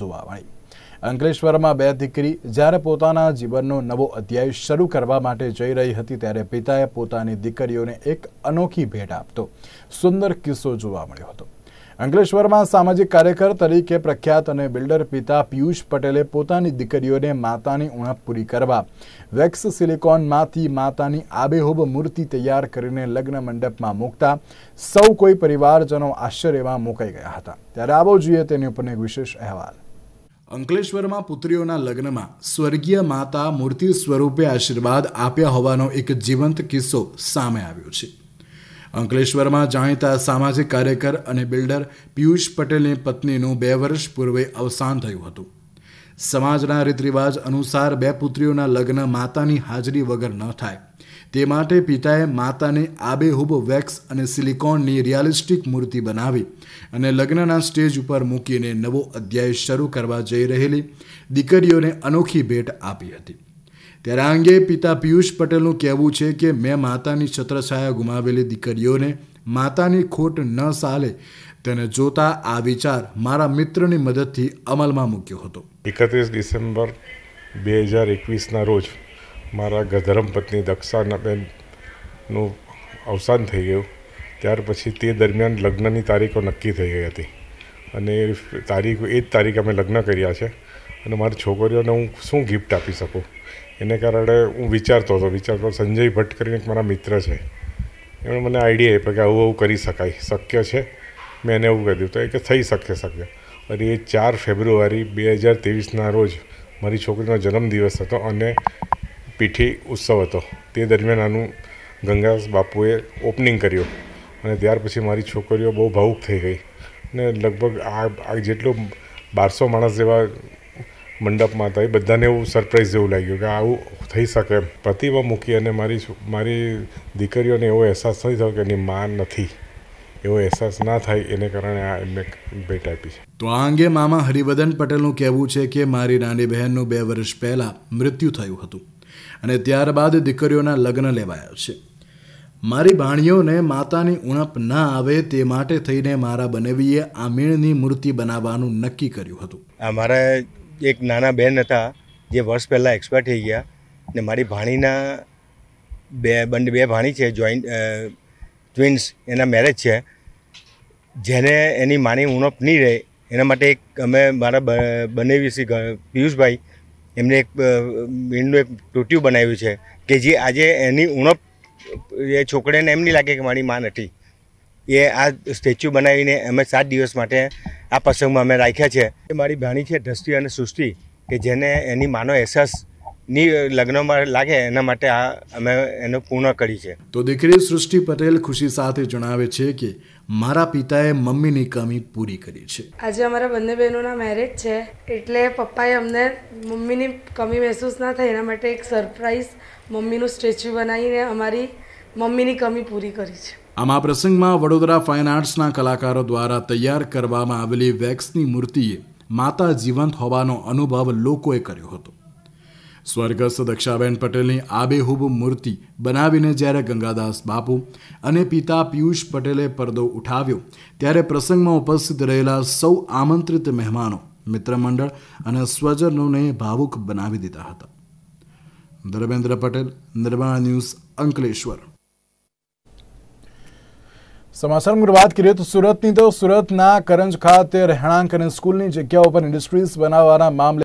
જોવા મળી અંકલેશ્વરમાં બે દીકરી જ્યારે પોતાના જીવનનો નવો અધ્યાય શરૂ કરવા માટે જઈ રહી હતી ત્યારે પિતાએ પોતાની દીકરીઓને એક અનોખી ભેટ આપતો સુંદર કિસ્સો જોવા મળ્યો હતો અંકલેશ્વરમાં સામાજિક કાર્યકર તરીકે પ્રખ્યાત અને બિલ્ડર પિતા પિયુષ પટેલે પોતાની દીકરીઓને માતાની ઉણપ પૂરી કરવા વેક્સ સિલિકોનમાંથી માતાની આબેહૂબ મૂર્તિ તૈયાર કરીને લગ્ન મંડપમાં મૂકતા સૌ કોઈ પરિવારજનો આશ્ચર્યમાં મુકાઈ ગયા હતા ત્યારે આવો જોઈએ તેની ઉપર એક વિશેષ અહેવાલ અંકલેશ્વરમાં પુત્રીઓના લગ્નમાં સ્વર્ગીય માતા મૂર્તિ સ્વરૂપે આશીર્વાદ આપ્યા હોવાનો એક જીવંત કિસ્સો સામે આવ્યો છે અંકલેશ્વરમાં જાણીતા સામાજિક કાર્યકર અને બિલ્ડર પિયુષ પટેલની પત્નીનું બે વર્ષ પૂર્વે અવસાન થયું હતું સમાજના રીતરિવાજ અનુસાર બે પુત્રીઓના લગ્ન માતાની હાજરી વગર ન થાય તે માટે પિતાએ માતાને આબેહૂબ વેક્સ અને સિલિકોનની રિયાલિસ્ટિક મૂર્તિ બનાવી અને લગ્નના સ્ટેજ ઉપર મૂકીને નવો અધ્યાય શરૂ કરવા જઈ રહેલી દીકરીઓને અનોખી ભેટ આપી હતી ત્યારે આ અંગે પિતા પિયુષ પટેલનું કહેવું છે કે મેં માતાની છત્રછાયા ગુમાવેલી દીકરીઓને માતાની ખોટ ન સાલે તેને જોતા આ વિચાર મારા મિત્રની મદદથી અમલમાં મૂક્યો હતો એકત્રીસ ડિસેમ્બર બે હજાર એકવીસના રોજ મારા ધર્મપત્ની દક્ષાનાબેનનું અવસાન થઈ ગયું ત્યાર પછી તે દરમિયાન લગ્નની તારીખો નક્કી થઈ ગઈ હતી અને તારીખ એ જ તારીખ અમે લગ્ન કર્યા છે અને મારી છોકરીઓને હું શું ગિફ્ટ આપી શકું એને કારણે હું વિચારતો હતો વિચારતો સંજય ભટ્ટ કરીને એક મારા મિત્ર છે એમણે મને આઈડિયા આપ્યો કે આવું આવું કરી શકાય શક્ય છે મેં એને એવું કહ્યું તો એ કે થઈ શકે શક્ય અને એ ચાર ફેબ્રુઆરી બે હજાર ત્રેવીસના રોજ મારી છોકરીનો જન્મદિવસ હતો અને પીઠી ઉત્સવ હતો તે દરમિયાન આનું ગંગા બાપુએ ઓપનિંગ કર્યું અને ત્યાર પછી મારી છોકરીઓ બહુ ભાવુક થઈ ગઈ અને લગભગ આ જેટલું બારસો માણસ જેવા મંડપમાં થઈ બધાને એવું સરપ્રાઇઝ જેવું લાગ્યું કે આવું થઈ શકે એમ પ્રતિભા મૂકી અને મારી મારી દીકરીઓને એવો અહેસાસ થઈ થયો કે એની માં નથી એવો અહેસાસ ના થાય એને કારણે આ એમને ભેટ આપી છે તો આ અંગે મામા હરિવર્ધન પટેલનું કહેવું છે કે મારી નાની બહેનનું બે વર્ષ પહેલાં મૃત્યુ થયું હતું અને ત્યારબાદ દીકરીઓના લગ્ન લેવાયા છે મારી ભાણીઓને માતાની ઉણપ ના આવે તે માટે થઈને મારા બનેવીએ આમીણની મૂર્તિ બનાવવાનું નક્કી કર્યું હતું અમારે એક નાના બેન હતા જે વર્ષ પહેલાં એક્સપાયર થઈ ગયા ને મારી ભાણીના બે બંને બે ભાણી છે જોઈન્ટ ટ્વિન્સ એના મેરેજ છે જેને એની માની ઉણપ નહીં રહે એના માટે એક અમે મારા બંને વિશે પિયુષભાઈ એમને એક એમનું એક ટોટ્યું બનાવ્યું છે કે જે આજે એની ઉણપ એ છોકરીને એમ નહીં લાગે કે મારી માં નથી એ આ સ્ટેચ્યુ બનાવીને અમે સાત દિવસ માટે આ પ્રસંગમાં અમે રાખ્યા છે એ મારી ભાણી છે દ્રષ્ટિ અને સૃષ્ટિ કે જેને એની માનો અહેસાસ ની લગ્નમાં લાગે એના માટે આ અમે એનો પૂર્ણ કરી છે તો દીકરી સૃષ્ટિ પટેલ ખુશી સાથે જણાવે છે કે મારા પિતાએ મમ્મીની કમી પૂરી કરી છે આજે અમારા બંને બહેનોના મેરેજ છે એટલે પપ્પાએ અમને મમ્મીની કમી મહેસૂસ ના થાય એના માટે એક સરપ્રાઈઝ મમ્મીનું સ્ટેચ્યુ બનાવીને અમારી મમ્મીની કમી પૂરી કરી છે આમાં પ્રસંગમાં વડોદરા ફાઇન આર્ટ્સના કલાકારો દ્વારા તૈયાર કરવામાં આવેલી વેક્સની મૂર્તિએ માતા જીવંત હોવાનો અનુભવ લોકોએ કર્યો હતો સ્વર્ગસ્થ દક્ષાબેન પટેલની આબેહૂબ મૂર્તિ બનાવીને જ્યારે ગંગાદાસ બાપુ અને પિતા પિયુષ પટેલે પરદો ઉઠાવ્યો ત્યારે પ્રસંગમાં ઉપસ્થિત રહેલા સૌ આમંત્રિત મહેમાનો મિત્રમંડળ અને સ્વજનોને ભાવુક બનાવી દીધા હતા ધર્મેન્દ્ર પટેલ નિર્માણ ન્યૂઝ અંકલેશ્વર સમાચાર મુજબ વાત કરીએ તો સુરતની તો સુરતના કરંજ ખાતે રહેણાંક અને સ્કૂલની જગ્યાઓ પર ઇન્ડસ્ટ્રીઝ બનાવવાના મામલે